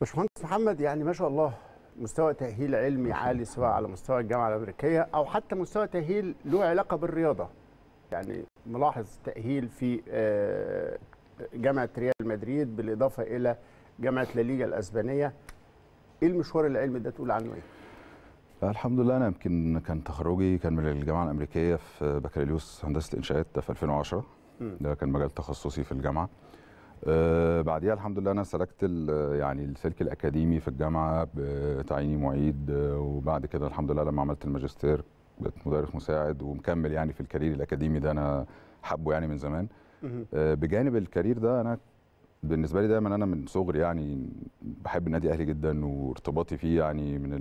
باشمهندس محمد يعني ما شاء الله مستوى تاهيل علمي عالي سواء على مستوى الجامعه الامريكيه او حتى مستوى تاهيل له علاقه بالرياضه يعني ملاحظ تاهيل في آه، جامعه ريال مدريد بالاضافه الى جامعه لاليجا الاسبانيه ايه المشوار العلمي ده تقول عنه ايه الحمد لله انا يمكن كان تخرجي كان من الجامعه الامريكيه في بكالوريوس هندسه الانشاءات في 2010 م. ده كان مجال تخصصي في الجامعه آه، بعديها الحمد لله انا سلكت يعني السلك الاكاديمي في الجامعه بتعييني معيد آه، وبعد كده الحمد لله لما عملت الماجستير بقيت مدرس مساعد ومكمل يعني في الكارير الاكاديمي ده انا حبه يعني من زمان آه، بجانب الكارير ده انا بالنسبه لي دايما انا من صغري يعني بحب النادي الاهلي جدا وارتباطي فيه يعني من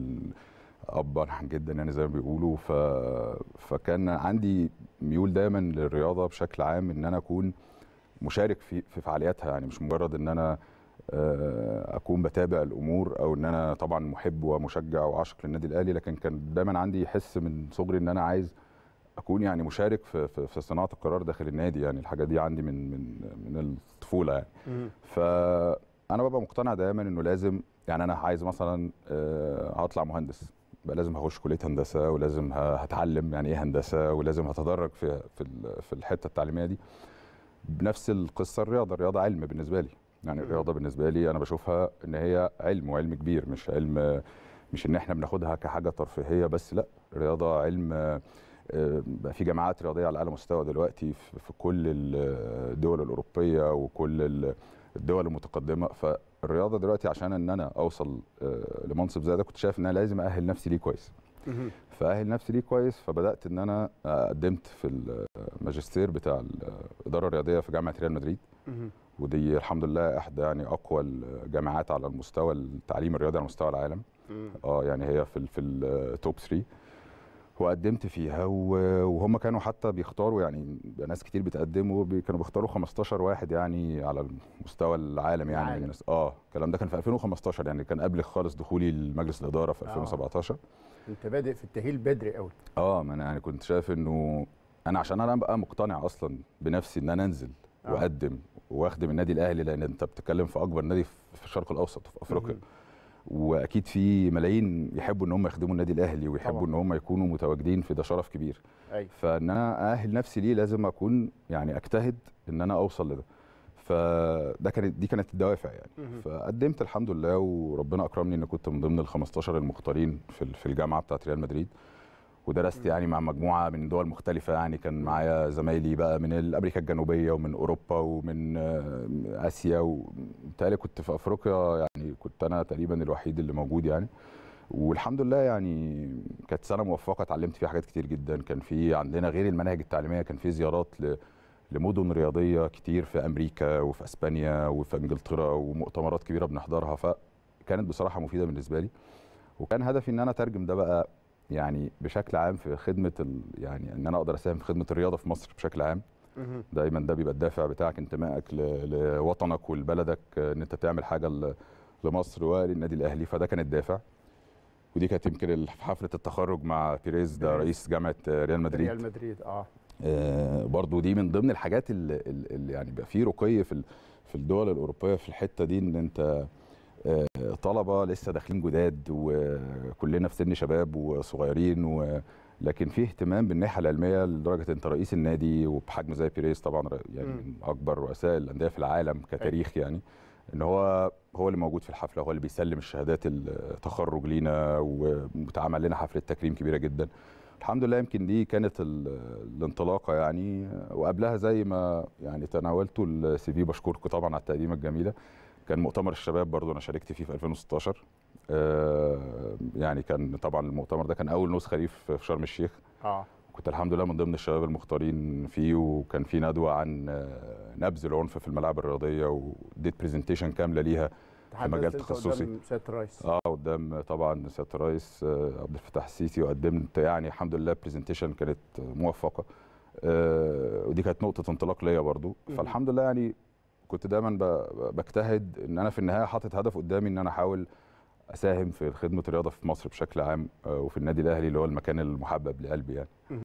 الاب جدا يعني زي ما بيقولوا ف... فكان عندي ميول دايما للرياضه بشكل عام ان انا اكون مشارك في في فعالياتها يعني مش مجرد ان انا آه، اكون بتابع الامور او ان انا طبعا محب ومشجع وعاشق للنادي الاهلي لكن كان دايما عندي حس من صغري ان انا عايز اكون يعني مشارك في في, في صناعه القرار داخل النادي يعني الحاجه دي عندي من من من الطفوله يعني فانا ببقى مقتنع دايما انه لازم يعني انا عايز مثلا آه، هطلع مهندس بقى لازم هخش كليه هندسه ولازم هتعلم يعني ايه هندسه ولازم هتدرج في في في الحته التعليميه دي بنفس القصه الرياضه الرياضه علم بالنسبه لي يعني الرياضه بالنسبه لي انا بشوفها ان هي علم وعلم كبير مش علم مش ان احنا بناخدها كحاجه ترفيهيه بس لا الرياضه علم آه، بقى في جامعات رياضيه على اعلى مستوى دلوقتي في كل الدول الاوروبيه وكل الدول المتقدمه فالرياضه دلوقتي عشان ان انا اوصل آه، لمنصب زي ده كنت شايف ان انا لازم ااهل نفسي ليه كويس فاهل نفسي ليه كويس فبدات ان انا قدمت في الماجستير بتاع الاداره الرياضيه في جامعه ريال مدريد ودي الحمد لله احدى يعني اقوى الجامعات على المستوى التعليم الرياضي على مستوى العالم اه يعني هي في في التوب 3 وقدمت فيها وهم كانوا حتى بيختاروا يعني ناس كتير بتقدموا كانوا بيختاروا 15 واحد يعني على مستوى العالم يعني عالم. الناس اه الكلام ده كان في 2015 يعني كان قبل خالص دخولي لمجلس الاداره في 2017 آه. انت بادئ في التاهيل بدري قوي اه ما انا يعني كنت شايف انه انا عشان انا بقى مقتنع اصلا بنفسي ان انا انزل آه. واقدم واخدم النادي الاهلي لان انت بتتكلم في اكبر نادي في الشرق الاوسط وفي افريقيا واكيد في ملايين يحبوا ان هم يخدموا النادي الاهلي ويحبوا طبعا. ان هم يكونوا متواجدين في ده شرف كبير أي. فان انا ااهل نفسي ليه لازم اكون يعني اجتهد ان انا اوصل لده فده كانت دي كانت الدوافع يعني مه. فقدمت الحمد لله وربنا اكرمني ان كنت من ضمن ال 15 المختارين في في الجامعه بتاعه ريال مدريد ودرست يعني مع مجموعه من دول مختلفه يعني كان معايا زمايلي بقى من امريكا الجنوبيه ومن اوروبا ومن آه، اسيا وبالتالي كنت في افريقيا يعني كنت انا تقريبا الوحيد اللي موجود يعني والحمد لله يعني كانت سنه موفقه اتعلمت فيها حاجات كتير جدا كان في عندنا غير المناهج التعليميه كان في زيارات ل لمدن رياضيه كتير في امريكا وفي اسبانيا وفي انجلترا ومؤتمرات كبيره بنحضرها فكانت بصراحه مفيده بالنسبه لي وكان هدفي ان انا اترجم ده بقى يعني بشكل عام في خدمه ال... يعني ان انا اقدر اساهم في خدمه الرياضه في مصر بشكل عام دايما ده بيبقى الدافع بتاعك انتمائك ل... لوطنك ولبلدك ان انت تعمل حاجه ل... لمصر وللنادي الاهلي فده كان الدافع ودي كانت يمكن حفله التخرج مع بيريز ده رئيس جامعه ريال مدريد ريال مدريد اه, آه برضو دي من ضمن الحاجات اللي, اللي يعني بيبقى في رقي في في الدول الاوروبيه في الحته دي ان انت آه، طلبه لسه داخلين جداد وكلنا في سن شباب وصغيرين و لكن في اهتمام بالناحيه العلميه لدرجه انت رئيس النادي وبحجم زي بيريز طبعا يعني من اكبر رؤساء الانديه في العالم كتاريخ أيوة. يعني ان هو هو اللي موجود في الحفله هو اللي بيسلم الشهادات التخرج لينا وبتعمل لنا حفله تكريم كبيره جدا الحمد لله يمكن دي كانت الانطلاقه يعني وقبلها زي ما يعني تناولتوا السي في بشكركم طبعا على التقديمه الجميله كان مؤتمر الشباب برضو انا شاركت فيه في 2016 آه يعني كان طبعا المؤتمر ده كان اول نسخه ليه في شرم الشيخ اه كنت الحمد لله من ضمن الشباب المختارين فيه وكان في ندوه عن آه، نبذ العنف في الملاعب الرياضيه واديت برزنتيشن كامله ليها في مجال تخصصي قدام سياده اه قدام طبعا سياده الرئيس آه، عبد الفتاح السيسي وقدمت يعني الحمد لله برزنتيشن كانت موفقه آه ودي كانت نقطه انطلاق ليا برضو فالحمد لله يعني كنت دايما بجتهد ان انا في النهايه حاطط هدف قدامي ان انا احاول اساهم في خدمه الرياضه في مصر بشكل عام آه، وفي النادي الاهلي اللي هو المكان المحبب لقلبي يعني